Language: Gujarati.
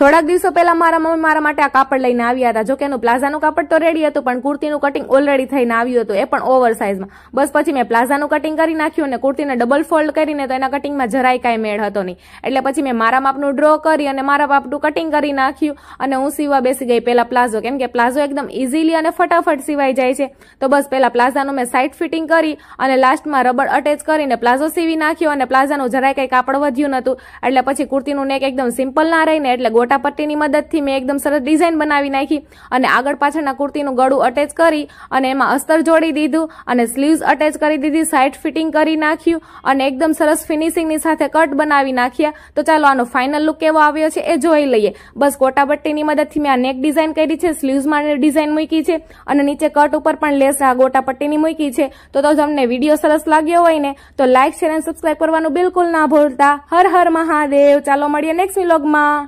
થોડાક દિવસો પહેલા મારા મમ્મી મારા માટે આ કાપડ લઈને આવ્યા હતા જોકે એનું પ્લાઝાનું કાપડ તો રેડી હતું પણ કુર્તીનું કટિંગ ઓલરેડી થઈને આવ્યું હતું એ પણ ઓવર સાઇઝમાં બસ પછી મેં પ્લાઝાનું કટિંગ કરી નાખ્યું અને કુર્તીને ડબલ ફોલ્ડ કરીને તો એના કટિંગમાં જરાય કાંઈ મેળ હતો નહીં એટલે પછી મેં મારા માપનું ડ્રો કરી અને મારા માપનું કટિંગ કરી નાખ્યું અને હું સીવા બેસી ગઈ પહેલાં પ્લાઝો કેમ કે પ્લાઝો એકદમ ઇઝીલી અને ફટાફટ સિવાઈ જાય છે તો બસ પહેલાં પ્લાઝાનું મેં સાઇડ ફિટિંગ કરી અને લાસ્ટમાં રબર અટેચ કરીને પ્લાઝો સીવી નાખ્યો અને પ્લાઝાનું જરાય કાંઈ કાપડ વધ્યું નહોતું એટલે પછી કુર્તીનું નેક એકદમ સિમ્પલ ના રહીને એટલે ગોટ પટ્ટીની મદદથી મેં એકદમ સરસ ડિઝાઇન બનાવી નાખી અને આગળ પાછળના કુર્તીનું ગળું અટેચ કરી અને એમાં અસ્તર જોડી દીધું અને સ્લીવ્સ અટેચ કરી દીધી સાઇડ ફિટિંગ કરી નાખ્યું અને એકદમ સરસ ફિનિશિંગની સાથે કટ બનાવી નાખ્યા તો ચાલો આનો ફાઇનલ લુક કેવો આવ્યો છે એ જોઈ લઈએ બસ ગોટાપટ્ટીની મદદથી મેં આ નેક ડિઝાઇન કરી છે સ્લીવ્સમાં ડિઝાઇન મૂકી છે અને નીચે કટ ઉપર પણ લેસ આ ગોટાપટ્ટીની મૂકી છે તો તમને વિડીયો સરસ લાગ્યો હોય ને તો લાઇક શેર અને સબસ્ક્રાઇબ કરવાનું બિલકુલ ના ભૂલતા હર હર મહાદેવ ચાલો મળીએ નેક્સ્ટ વ્લોગમાં